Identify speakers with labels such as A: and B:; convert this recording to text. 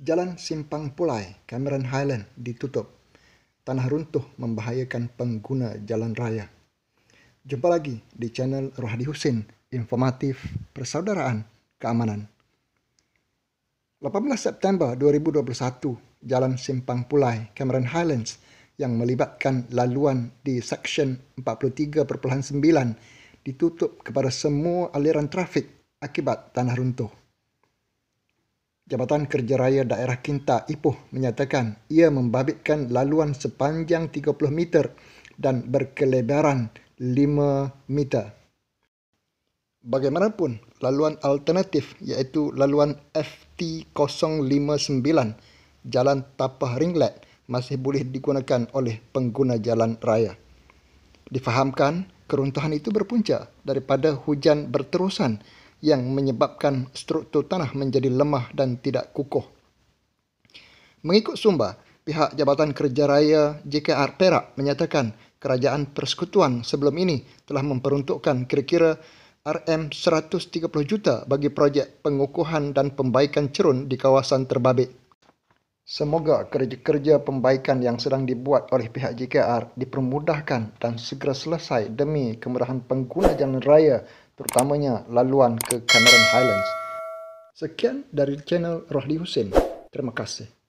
A: Jalan Simpang Pulai, Cameron Highland ditutup. Tanah runtuh membahayakan pengguna jalan raya. Jumpa lagi di channel Rohadi Husin, informatif persaudaraan keamanan. 18 September 2021, Jalan Simpang Pulai, Cameron Highlands yang melibatkan laluan di Section 43.9 ditutup kepada semua aliran trafik akibat tanah runtuh. Jabatan Kerja Raya Daerah Kinta Ipoh menyatakan ia membabitkan laluan sepanjang 30 meter dan berkelebaran 5 meter. Bagaimanapun, laluan alternatif iaitu laluan FT059 Jalan Tapah Ringlet masih boleh digunakan oleh pengguna jalan raya. Difahamkan, keruntuhan itu berpunca daripada hujan berterusan yang menyebabkan struktur tanah menjadi lemah dan tidak kukuh. Mengikut sumba, pihak Jabatan Kerja Raya JKR Perak menyatakan kerajaan persekutuan sebelum ini telah memperuntukkan kira-kira RM130 juta bagi projek pengukuhan dan pembaikan cerun di kawasan terbabit. Semoga kerja-kerja pembaikan yang sedang dibuat oleh pihak JKR dipermudahkan dan segera selesai demi kemudahan pengguna jalan raya terutamanya laluan ke Cameron Highlands. Sekian dari channel Rohli Hussein. Terima kasih.